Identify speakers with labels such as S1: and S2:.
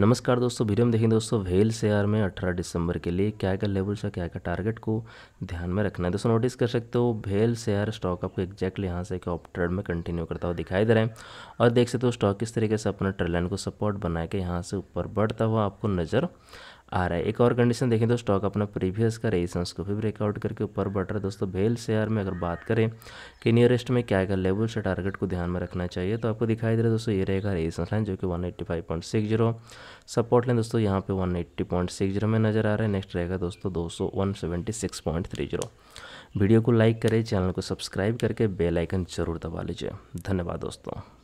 S1: नमस्कार दोस्तों वीडियो में देखेंगे दोस्तों वेल शेयर में 18 दिसंबर के लिए क्या क्या लेवल्स से क्या क्या टारगेट को ध्यान में रखना है दोस्तों नोटिस कर सकते हो वेल शेयर स्टॉक आपको एक्जैक्टली यहाँ से एक ऑप ट्रेड में कंटिन्यू करता हुआ दिखाई दे रहा है और देख सकते हो स्टॉक किस तरीके से अपने ट्रेड लाइन को सपोर्ट बना के यहाँ से ऊपर बढ़ता हुआ आपको नज़र आ रहा है एक और कंडीशन देखें तो स्टॉक अपना प्रीवियस का रेजिस्टेंस को भी ब्रेकआउट करके ऊपर बढ़ रहा है दोस्तों भेल शेयर में अगर बात करें कि नियरेस्ट में क्या क्या लेवल से टारगेट को ध्यान में रखना चाहिए तो आपको दिखाई दे रहा है दोस्तों ये रहेगा रेजिस्टेंस लाइन जो कि 185.60 सपोर्ट लाइन दोस्तों यहाँ पे वन में नजर आ रहा है नेक्स्ट रहेगा दोस्तों दो सौ वीडियो को लाइक करें चैनल को सब्सक्राइब करके बेलाइकन जरूर दबा लीजिए धन्यवाद दोस्तों